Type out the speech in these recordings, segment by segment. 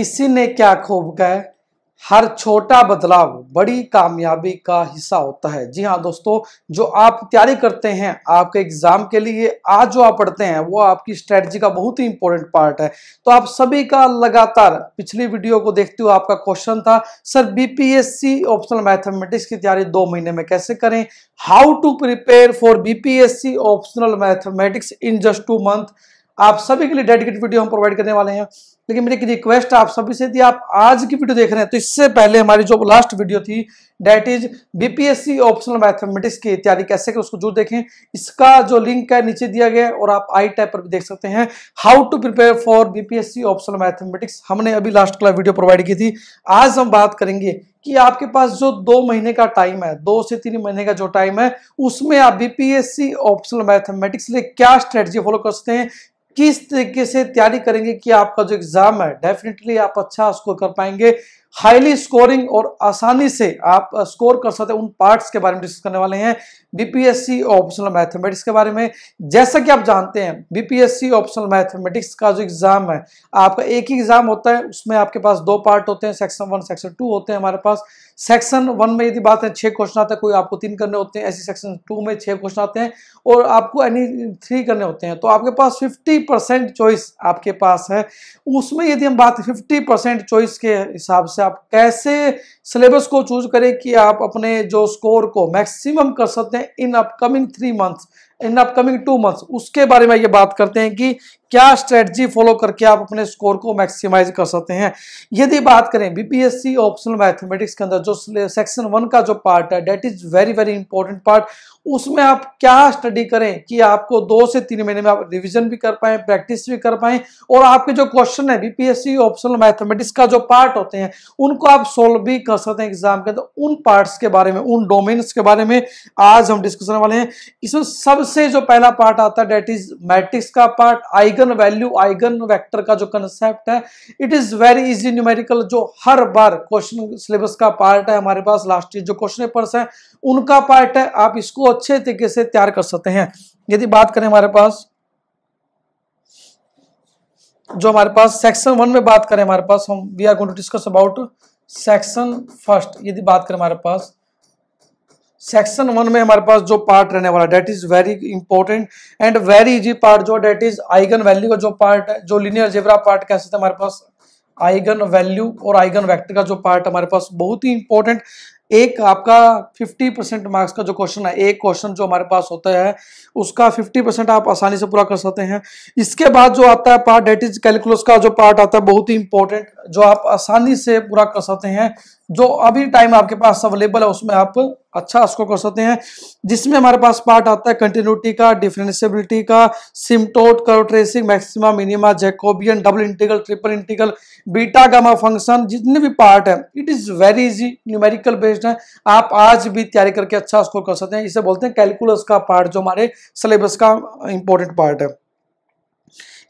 किसी ने क्या खूब कहे हर छोटा बदलाव बड़ी कामयाबी का हिस्सा होता है जी हाँ दोस्तों जो आप तैयारी करते हैं आपके एग्जाम के लिए आज जो आप पढ़ते हैं वो आपकी स्ट्रेटजी का बहुत ही इंपॉर्टेंट पार्ट है तो आप सभी का लगातार पिछली वीडियो को देखते हुए आपका क्वेश्चन था सर बीपीएससी ऑप्शनल मैथमेटिक्स की तैयारी दो महीने में कैसे करें how to prepare for BPSC optional mathematics in just two month आप सभी के लिए डेडिकेट वीडियो हम प्रोवाइड करने वाले हैं लेकिन मेरी एक रिक्वेस्ट आप सभी से थी आप आज की वीडियो देख रहे हैं तो इससे पहले हमारी जो लास्ट वीडियो थी that is BPSC optional mathematics की तैयारी कैसे करें उसको जरूर देखें इसका जो लिंक है नीचे दिया गया है और आप आई टाइप पर भी देख सकते हैं how to prepare for BPSC optional mathematics हमने अभी लास्ट क्लास वीडियो प्रोवाइड की थी आज हम बात करेंगे कि आपके पास जो दो महीने का टाइम है दो से तीन महीने का जो टाइम है उसमें आप बीपीएससी ऑप्शनल मैथमेटिक्स लिए क्या स्ट्रेटजी फॉलो कर सकते हैं किस तरीके से तैयारी करेंगे कि आपका जो एग्जाम है डेफिनेटली आप अच्छा स्कोर कर पाएंगे हाईली स्कोरिंग और आसानी से आप स्कोर कर सकते हैं उन पार्ट्स के बारे में डिस्कस करने वाले हैं बीपीएससी ऑप्शनल मैथमेटिक्स के बारे में जैसा कि आप जानते हैं बीपीएससी ऑप्शनल मैथमेटिक्स का जो एग्ज़ाम है आपका एक ही एग्ज़ाम होता है उसमें आपके पास दो पार्ट होते हैं सेक्शन वन सेक्शन टू होते हैं हमारे पास सेक्शन वन में यदि बात है छः क्वेश्चन आते हैं कोई आपको तीन करने होते हैं ऐसे सेक्शन टू में छः क्वेश्चन आते हैं और आपको एनी थ्री करने होते हैं तो आपके पास फिफ्टी परसेंट चॉइस आपके पास है उसमें यदि हम बात फिफ्टी परसेंट चॉइस के हिसाब से से आप कैसे सिलेबस को चूज करें कि आप अपने जो स्कोर को मैक्सिमम कर सकते हैं in upcoming three months in upcoming two months उसके बारे में ये बात करते हैं कि क्या स्ट्रेटजी फॉलो करके आप अपने स्कोर को मैक्सिमाइज कर सकते हैं यदि बात करें बीपीएससी ऑप्शनल मैथमेटिक्स के अंदर जो सेक्शन वन का जो पार्ट है that is very very important part उसमें आप क्या स्टडी करें कि आपको दो से तीन महीने में आप रिविजन भी कर पाए प्रैक्टिस भी कर पाए और आपके जो क्वेश्चन है बीपीएससी ऑप्शनल मैथमेटिक्स का जो पार्ट होते हैं उनको आप सोल्व भी कर पास होते हैं एग्जाम के तो उन पार्ट्स के बारे में उन डोमेन्स के बारे में आज हम डिस्कस करने वाले हैं इसमें सबसे जो पहला पार्ट आता है डेट इज मैट्रिक्स का part eigen value eigen vector का जो कंसेप्ट है it is very easy numerical जो हर बार क्वेश्चन सिलेबस का पार्ट है हमारे पास लास्ट ईयर जो क्वेश्चन पेपर्स है उनका पार्ट है आप इसको अच्छे तरीके से तैयार कर सकते हैं यदि बात करें हमारे पास जो हमारे पास सेक्शन वन में बात करें हमारे पास हम we are going to discuss about section first यदि बात करें हमारे पास सेक्शन वन में हमारे पास जो पार्ट रहने वाला that is very important and very easy part जो डेट इज आइगन वैल्यू का जो पार्ट है जो लिनियर जेवरा पार्ट कह सकते हैं हमारे पास आइगन वैल्यू और आइगन वेक्टर का जो पार्ट हमारे पास बहुत ही इंपॉर्टेंट एक आपका 50 परसेंट मार्क्स का जो क्वेश्चन है एक क्वेश्चन जो हमारे पास होता है उसका 50 परसेंट आप आसानी से पूरा कर सकते हैं इसके बाद जो आता है पार्ट डेट इज कैलकुलस का जो पार्ट आता है बहुत ही इंपॉर्टेंट जो आप आसानी से पूरा कर सकते हैं जो अभी टाइम आपके पास अवेलेबल है उसमें आप अच्छा स्कोर कर सकते हैं जिसमें हमारे पास पार्ट आता है कंटिन्यूटी का डिफ्रेंसिबिलिटी का सिमटोट कर tracing maxima minima Jacobian double integral triple integral beta gamma function जितने भी पार्ट है it is very easy numerical based है आप आज भी तैयारी करके अच्छा स्कोर कर सकते हैं इसे बोलते हैं कैलकुलस का पार्ट जो हमारे सिलेबस का इंपॉर्टेंट पार्ट है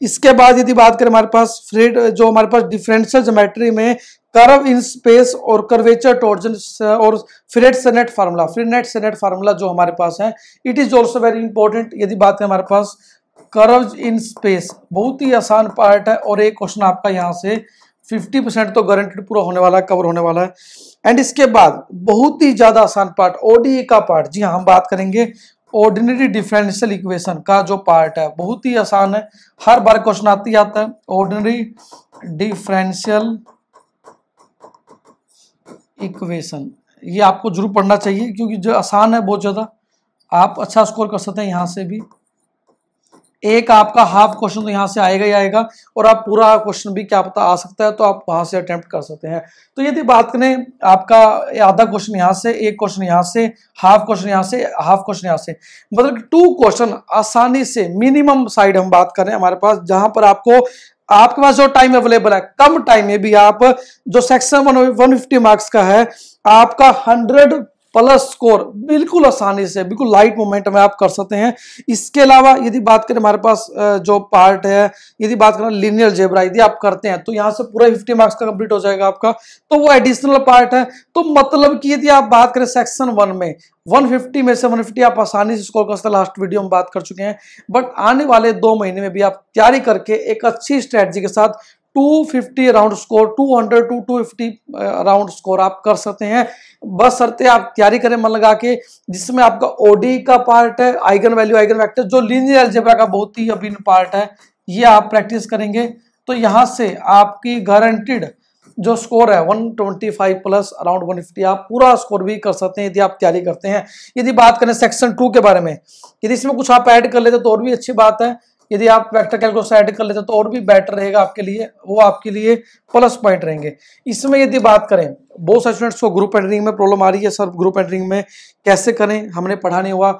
इसके बाद यदि बात करें हमारे पास फ्रेड जो हमारे पास डिफरेंशियल जोमेट्री में कर्व इन स्पेस और कर्वेचर टॉर्जन और Frenet Serret formula Frenet Serret formula जो हमारे पास है it is also very important यदि बात करें हमारे पास कर्व इन स्पेस बहुत ही आसान पार्ट है और एक क्वेश्चन आपका यहाँ से 50 परसेंट तो गारंटेड पूरा होने वाला है कवर होने वाला है एंड इसके बाद बहुत ही ज़्यादा आसान पार्ट ओडीए e का पार्ट जी हाँ हम बात करेंगे ऑर्डिनरी डिफरेंशियल इक्वेशन का जो पार्ट है बहुत ही आसान है हर बार क्वेश्चन आती आता है ऑर्डिनरी डिफरेंशियल इक्वेशन ये आपको जरूर पढ़ना चाहिए क्योंकि जो आसान है बहुत ज़्यादा आप अच्छा स्कोर कर सकते हैं यहाँ से भी एक आपका हाफ क्वेश्चन तो यहाँ से आएगा ही आएगा और आप पूरा क्वेश्चन भी क्या पता आ सकता है तो आप वहां से अटेम्प्ट कर सकते हैं तो यदि बात करें आपका आधा क्वेश्चन यहाँ से एक क्वेश्चन यहाँ से हाफ क्वेश्चन यहाँ से हाफ क्वेश्चन यहाँ से मतलब टू क्वेश्चन आसानी से मिनिमम साइड हम बात करें हमारे पास जहां पर आपको आपके पास जो टाइम अवेलेबल है कम टाइम में भी आप जो सेक्शन वन फिफ्टी मार्क्स का है आपका हंड्रेड प्लस स्कोर बिल्कुल आसानी से बिल्कुल लाइट मोमेंट में आप कर सकते हैं इसके अलावा यदि बात करें हमारे पास जो पार्ट है यदि बात करें लिनियर जेबरा यदि आप करते हैं तो यहाँ से पूरा फिफ्टी मार्क्स का कंप्लीट हो जाएगा आपका तो वो एडिशनल पार्ट है तो मतलब कि यदि आप बात करें सेक्शन वन में 150 में से 150 आप आसानी से स्कोर कर सकते हैं लास्ट वीडियो में बात कर चुके हैं बट आने वाले दो महीने में भी आप तैयारी करके एक अच्छी स्ट्रेटजी के साथ 250 around score 200 to 250 around score आप कर सकते हैं बस सरते आप तैयारी करें मन लगा के जिसमें आपका ओडी का पार्ट है आइगन वैल्यू आइगन वैक्टर जो लीनियर एल्जेब्रा का बहुत ही अभिन्न पार्ट है ये आप प्रैक्टिस करेंगे तो यहाँ से आपकी गारंटीड जो स्कोर है 125 प्लस अराउंड 150 आप पूरा स्कोर भी कर सकते हैं यदि आप तैयारी करते हैं यदि बात करें सेक्शन टू के बारे में यदि इसमें कुछ आप ऐड कर लेते तो और भी अच्छी बात है यदि आप वेक्टर कैलकुलस ऐड कर लेते तो और भी बेटर रहेगा आपके लिए वो आपके लिए प्लस पॉइंट रहेंगे इसमें यदि बात करें बहुत सारे स्टूडेंट्स को ग्रुप एंटरिंग में प्रॉब्लम आ रही है सर ग्रुप एंटरिंग में कैसे करें हमने पढ़ा नहीं हुआ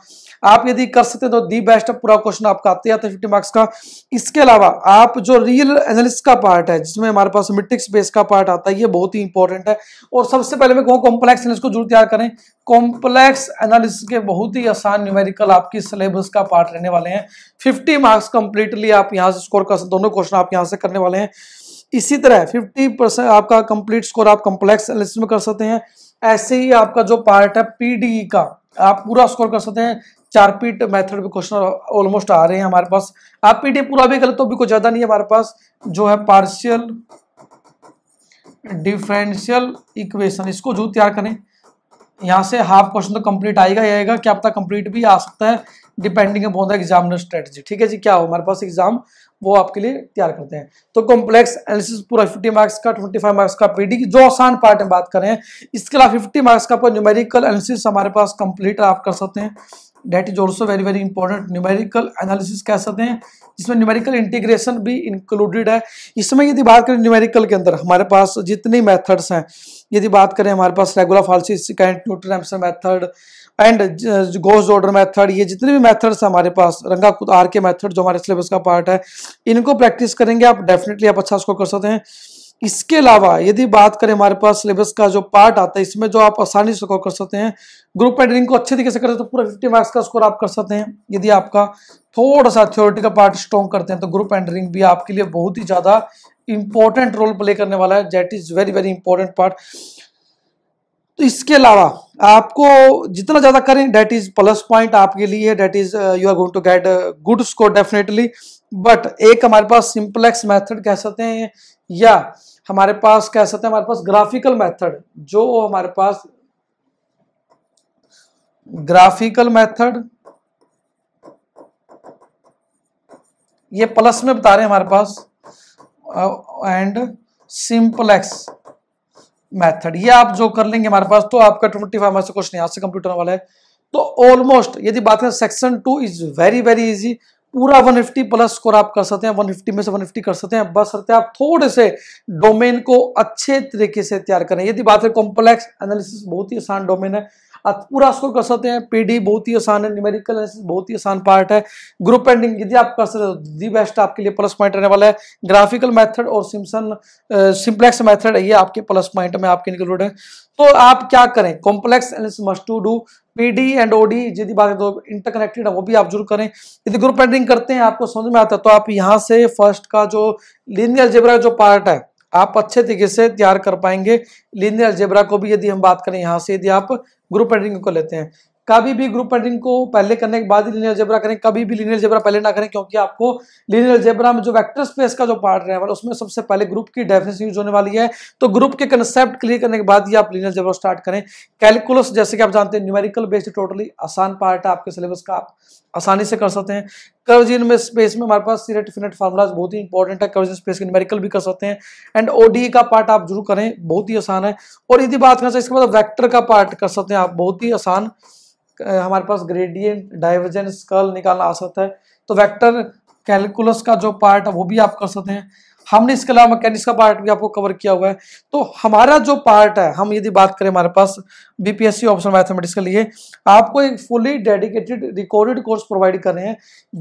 आप यदि कर सकते हैं तो दी बेस्ट पूरा क्वेश्चन आपका आते आते फिफ्टी मार्क्स का इसके अलावा आप जो रियल एनालिस्ट का पार्ट है जिसमें हमारे पास मिट्रिक्स बेस का पार्ट आता है ये बहुत ही इंपॉर्टेंट है और सबसे पहले मैं कहूँ कॉम्प्लेक्स एनालिस्ट को जरूर तैयार करें कॉम्प्लेक्स एनालिसिस के बहुत ही आसान न्यूमेरिकल आपकी सिलेबस का पार्ट रहने वाले हैं फिफ्टी मार्क्स कंप्लीटली आप यहाँ से स्कोर कर सकते दोनों क्वेश्चन आप यहाँ से करने वाले हैं इसी तरह 50 परसेंट आपका कंप्लीट स्कोर आप कॉम्प्लेक्स एनालिसिस में कर सकते हैं ऐसे ही आपका जो पार्ट है पीडीई e का आप पूरा स्कोर कर सकते हैं चार पीट मेथड पे क्वेश्चन ऑलमोस्ट आ रहे हैं हमारे पास आप पीटीए पूरा भी गलत तो भी कुछ ज़्यादा नहीं है हमारे पास जो है पार्शियल डिफरेंशियल इक्वेशन इसको जो तैयार करें यहाँ से हाफ क्वेश्चन तो कंप्लीट आएगा ही आएगा क्या पता कंप्लीट भी आ सकता है depending upon the examiner strategy ठीक है जी क्या हो हमारे पास एग्जाम वो आपके लिए तैयार करते हैं तो कॉम्प्लेक्स एनालिसिस पूरा 50 मार्क्स का 25 मार्क्स का पीडी की जो आसान पार्ट में बात करें इसके अलावा 50 मार्क्स का न्यूमेरिकल एनालिसिस हमारे पास कंप्लीट आप कर सकते हैं that is also very very important numerical analysis कह सकते हैं जिसमें न्यूमेरिकल इंटीग्रेशन भी इंक्लूडेड है इसमें यदि बात करें न्यूमेरिकल के अंदर हमारे पास जितने मेथड्स हैं यदि बात करें हमारे पास रेगुलर फालसिस कैंट न्यूटन एम्सन एंड गोस्ट ऑर्डर मैथड ये जितने भी मैथड्स हैं हमारे पास रंगा कुद आर के मैथड जो हमारे सिलेबस का पार्ट है इनको प्रैक्टिस करेंगे आप डेफिनेटली आप अच्छा स्कोर कर सकते हैं इसके अलावा यदि बात करें हमारे पास सिलेबस का जो पार्ट आता है इसमें जो आप आसानी से कर सकते हैं ग्रुप एडिटिंग को अच्छे तरीके से करते हैं तो पूरा फिफ्टी मार्क्स का स्कोर आप कर सकते हैं यदि आपका थोड़ा सा का पार्ट स्ट्रॉन्ग करते हैं तो ग्रुप एंडरिंग भी आपके लिए बहुत ही ज़्यादा इंपॉर्टेंट रोल प्ले करने वाला है that is very very important part तो इसके अलावा आपको जितना ज़्यादा करें डेट इज़ प्लस पॉइंट आपके लिए that is you are going to get good score definitely but एक हमारे पास सिंपलेक्स मेथड कह सकते हैं या हमारे पास कह सकते हैं हमारे पास ग्राफिकल मेथड जो हमारे पास ग्राफिकल मेथड ये प्लस में बता रहे हैं हमारे पास एंड सिंपल एक्स मेथड ये आप जो कर लेंगे हमारे पास तो आपका ट्वेंटी फाइव में से क्वेश्चन यहां से कंप्यूटर वाला है तो ऑलमोस्ट यदि बात करें section two is very very easy पूरा 150 प्लस स्कोर आप कर सकते हैं 150 में से 150 कर सकते हैं बस रहते आप थोड़े से डोमेन को अच्छे तरीके से तैयार करें यदि बात है कॉम्प्लेक्स एनालिसिस बहुत ही आसान डोमेन है आप पूरा स्कोर कर सकते हैं पीडी बहुत ही आसान है न्यूमेरिकल बहुत ही आसान पार्ट है ग्रुप एंडिंग यदि आप कर सकते हो दी बेस्ट आपके लिए प्लस पॉइंट रहने वाला है ग्राफिकल मैथड और सिमसन सिंप्लेक्स मैथड ये आपके प्लस पॉइंट में आपके इंक्लूड है तो आप क्या करें complex analysis must to do PD and OD यदि बात तो इंटरकनेक्टेड है वो भी आप जरूर करें यदि ग्रुप एंडिंग करते हैं आपको समझ में आता है तो आप यहाँ से फर्स्ट का जो लीनियर जेबरा जो पार्ट है आप अच्छे तरीके से तैयार कर पाएंगे लिनियर अलजेब्रा को भी यदि हम बात करें यहाँ से यदि आप ग्रुप एडिटिंग को लेते हैं कभी भी ग्रुप एडिटिंग को पहले करने के बाद लिनियर अलजेब्रा करें कभी भी लिनियर अलजेब्रा पहले ना करें क्योंकि आपको लिनियर अलजेब्रा में जो वेक्टर स्पेस का जो पार्ट रहने वाला उसमें सबसे पहले ग्रुप की डेफिनेशन यूज होने वाली है तो ग्रुप के कंसेप्ट क्लियर करने के बाद ही आप लिनियर अलजेब्रा स्टार्ट करें कैलकुलस जैसे कि आप जानते हैं न्यूमेरिकल बेस्ड टोटली आसान पार्ट है आपके सिलेबस का आप आसानी से कर सकते हैं कर्ज इन में स्पेस में हमारे पास सीरेट फिनेट फार्मूलाज बहुत ही इंपॉर्टेंट है कर्ज इन स्पेस के न्यूमेरिकल भी कर सकते हैं एंड ओडी का पार्ट आप जरूर करें बहुत ही आसान है और यदि बात करें चाहिए तो इसके बाद वैक्टर का पार्ट कर सकते हैं आप बहुत ही आसान हमारे पास ग्रेडियंट डाइवर्जेंस कर्ल निकालना आ सकता है तो वैक्टर कैलकुलस का जो पार्ट है वो भी आप कर सकते हैं हमने इसके अलावा मैकेनिक्स का पार्ट भी आपको कवर किया हुआ है तो हमारा जो पार्ट है हम यदि बात करें हमारे पास बीपीएससी ऑप्शन मैथमेटिक्स के लिए आपको एक fully dedicated recorded course provide कर रहे हैं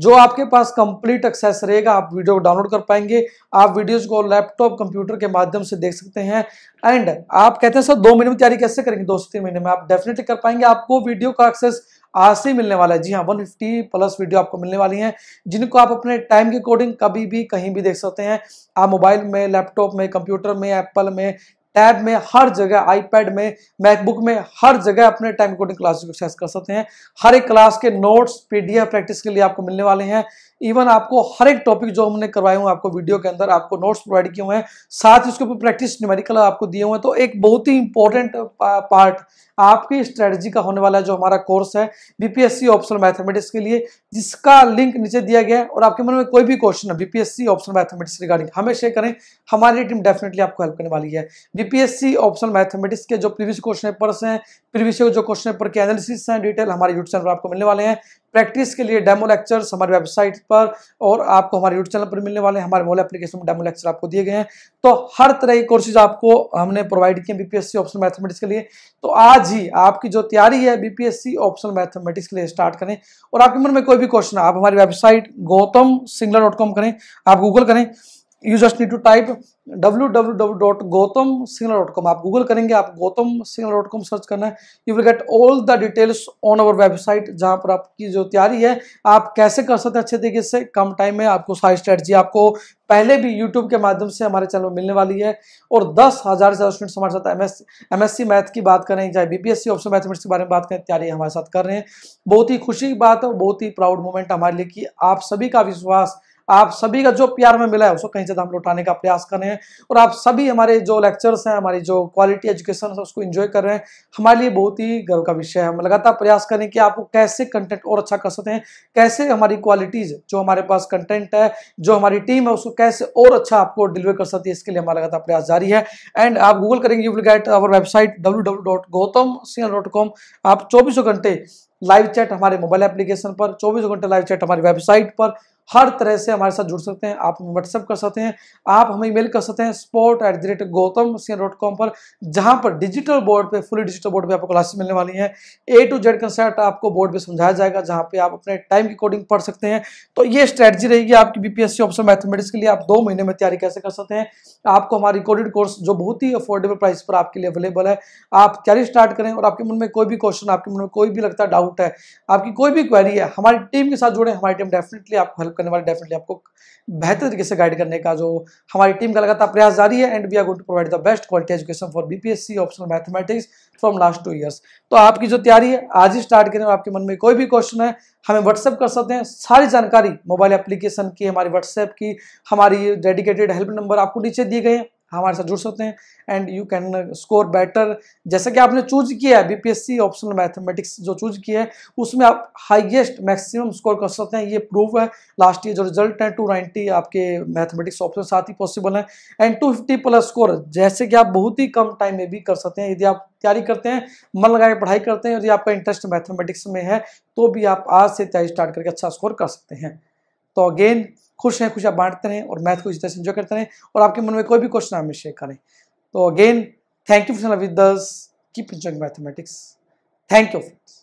जो आपके पास कंप्लीट एक्सेस रहेगा आप वीडियो डाउनलोड कर पाएंगे आप वीडियोज को लैपटॉप कंप्यूटर के माध्यम से देख सकते हैं एंड आप कहते हैं सर दो महीने में तैयारी कैसे करेंगे दो से तीन महीने में आप डेफिनेटली कर पाएंगे आपको वीडियो का एक्सेस आज से मिलने वाला है जी हाँ 150 प्लस वीडियो आपको मिलने वाली हैं जिनको आप अपने टाइम के अकॉर्डिंग कभी भी कहीं भी देख सकते हैं आप मोबाइल में लैपटॉप में कंप्यूटर में एप्पल में टैब में हर जगह आईपैड में मैकबुक में हर जगह अपने टाइम कोडिंग क्लासेस को एक्सेस कर सकते हैं हर एक क्लास के नोट्स पीडीएफ प्रैक्टिस के लिए आपको मिलने वाले हैं इवन आपको हर एक टॉपिक जो हमने करवाए हुए आपको वीडियो के अंदर आपको नोट्स प्रोवाइड किए हुए हैं साथ ही उसके ऊपर प्रैक्टिस न्यूमेरिकल आपको दिए हुए हैं तो एक बहुत ही इंपॉर्टेंट पार्ट आपकी स्ट्रेटजी का होने वाला है जो हमारा कोर्स है बीपीएससी ऑप्शन मैथमेटिक्स के लिए जिसका लिंक नीचे दिया गया है और आपके मन में कोई भी क्वेश्चन है बीपीएससी ऑप्शन मैथमेटिक्स रिगार्डिंग हमें शेयर करें हमारी टीम डेफिनेटली आपको हेल्प करने वाली है बीपीएससी ऑप्शनल मैथमेटिक्स के जो प्रीवियस क्वेश्चन पेपर्स हैं प्रीवियस जो क्वेश्चन पेपर के एनालिसिस हैं डिटेल हमारे यूट्यूब चैनल पर आपको मिलने वाले हैं प्रैक्टिस के लिए डेमो लेक्चर्स हमारी वेबसाइट पर और आपको हमारे यूट्यूब चैनल पर मिलने वाले हैं हमारे मोबाइल एप्लीकेशन में डेमो लेक्चर आपको दिए गए हैं तो हर तरह के कोर्सेज आपको हमने प्रोवाइड किए बीपीएससी ऑप्शनल मैथमेटिक्स के लिए तो आज ही आपकी जो तैयारी है बीपीएससी ऑप्शनल मैथमेटिक्स के लिए स्टार्ट करें और आपके मन में कोई भी क्वेश्चन आप हमारी वेबसाइट गौतम सिंगला करें आप गूगल करें you just need to type W W W dot Gautam Singla dot com आप गूगल करेंगे आप Gautam Singla dot com search करना है you will get all the details on our website जहां पर आपकी जो तैयारी है आप कैसे कर सकते हैं अच्छे तरीके से कम टाइम में आपको सारी स्ट्रेटजी आपको पहले भी यूट्यूब के माध्यम से हमारे चैनल में मिलने वाली है और दस हज़ार से ज़्यादा स्टूडेंट्स हमारे साथ M S M S C math की बात करें चाहे B P S C option mathematics के बारे में बात करें तैयारी हमारे साथ कर रहे हैं बहुत ही खुशी की बात है बहुत ही प्राउड मोमेंट हमारे लिए कि आप सभी का विश्वास आप सभी का जो प्यार में मिला है उसको कहीं ज़्यादा तो हम लौटाने का प्रयास कर रहे हैं और आप सभी हमारे जो लेक्चर्स हैं हमारी जो क्वालिटी एजुकेशन है उसको इंजॉय कर रहे हैं हमारे लिए बहुत ही गर्व का विषय है हम लगातार प्रयास करें कि आप कैसे कंटेंट और अच्छा कर सकते हैं कैसे हमारी क्वालिटीज़ जो हमारे पास कंटेंट है जो हमारी टीम है उसको कैसे और अच्छा आपको डिलीवर कर सकती है इसके लिए हमारा लगातार प्रयास जारी है एंड आप गूगल करेंगे you will get our website W आप चौबीसों घंटे लाइव चैट हमारे मोबाइल एप्लीकेशन पर चौबीसों घंटे लाइव चैट हमारी वेबसाइट पर हर तरह से हमारे साथ जुड़ सकते हैं आप हमें व्हाट्सअप कर सकते हैं आप हमें ईमेल कर सकते हैं support at the rate Gautam Singh dot com पर जहाँ पर डिजिटल बोर्ड पे फुली डिजिटल बोर्ड पे आपको क्लासेस मिलने वाली हैं ए टू जेड कंसेप्ट आपको बोर्ड पे समझाया जाएगा जहाँ पे आप अपने टाइम की कोडिंग पढ़ सकते हैं तो ये स्ट्रैटेजी रहेगी आपकी बीपीएससी ऑप्शन मैथमेटिक्स के लिए आप दो महीने में तैयारी कैसे कर सकते हैं आपको हमारा रिकॉर्डेड कोर्स जो बहुत ही अफोर्डेबल प्राइस पर आपके लिए अवेलेबल है आप तैयारी स्टार्ट करें और आपके मन में कोई भी क्वेश्चन आपके मन में कोई भी लगता है डाउट है आपकी कोई भी क्वेरी है हमारी टीम के साथ जुड़े हमारी टीम डेफिनेटली आपको हेल्प करने वाले डेफिनेटली आपको बेहतर तरीके से गाइड करने का जो हमारी टीम का लगातार प्रयास जारी है and we are going to provide the best quality education for BPSC optional mathematics from last two years तो आपकी जो तैयारी है आज ही स्टार्ट करें आपके मन में कोई भी क्वेश्चन है हमें व्हाट्सएप कर सकते हैं सारी जानकारी मोबाइल एप्लीकेशन की हमारी व्हाट्सएप की हमारी डेडिकेटेड हेल्प नंबर आपको नीचे दिए गए हैं हमारे साथ जुड़ सकते हैं and you can score better जैसा कि आपने चूज किया है बीपीएससी ऑप्शनल मैथमेटिक्स जो चूज किया है उसमें आप हाईएस्ट मैक्सिमम स्कोर कर सकते हैं ये प्रूव है लास्ट ईयर जो रिजल्ट है 290 आपके मैथमेटिक्स ऑप्शन साथ ही पॉसिबल है एंड 250 प्लस स्कोर जैसे कि आप बहुत ही कम टाइम में भी कर सकते हैं यदि आप तैयारी करते हैं मन लगा के पढ़ाई करते हैं यदि आपका इंटरेस्ट मैथमेटिक्स में है तो भी आप आज से तैयारी स्टार्ट करके अच्छा स्कोर कर सकते हैं तो अगेन खुश रहें खुशियाँ बांटते रहें और मैथ को इसी तरह से इंजॉय करते रहें और आपके मन में कोई भी क्वेश्चन हमें शेयर करें तो again thank you for with keep enjoying mathematics thank you friends